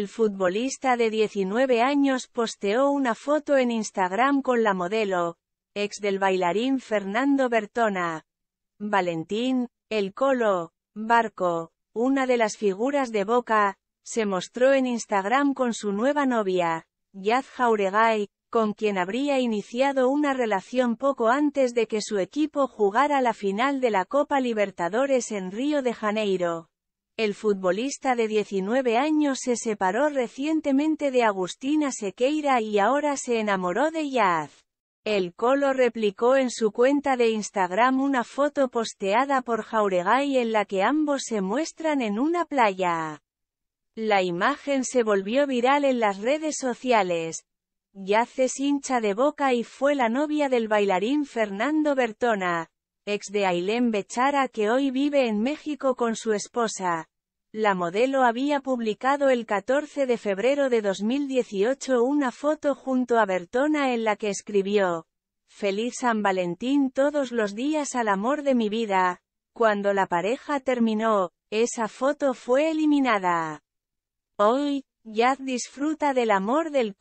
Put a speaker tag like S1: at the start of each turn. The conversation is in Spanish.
S1: El futbolista de 19 años posteó una foto en Instagram con la modelo, ex del bailarín Fernando Bertona. Valentín, El Colo, Barco, una de las figuras de Boca, se mostró en Instagram con su nueva novia, Yad Jauregay, con quien habría iniciado una relación poco antes de que su equipo jugara la final de la Copa Libertadores en Río de Janeiro. El futbolista de 19 años se separó recientemente de Agustina Sequeira y ahora se enamoró de Yaz. El Colo replicó en su cuenta de Instagram una foto posteada por Jauregui en la que ambos se muestran en una playa. La imagen se volvió viral en las redes sociales. Yaz es hincha de boca y fue la novia del bailarín Fernando Bertona, ex de Ailén Bechara que hoy vive en México con su esposa. La modelo había publicado el 14 de febrero de 2018 una foto junto a Bertona en la que escribió, Feliz San Valentín todos los días al amor de mi vida. Cuando la pareja terminó, esa foto fue eliminada. Hoy, Yaz disfruta del amor del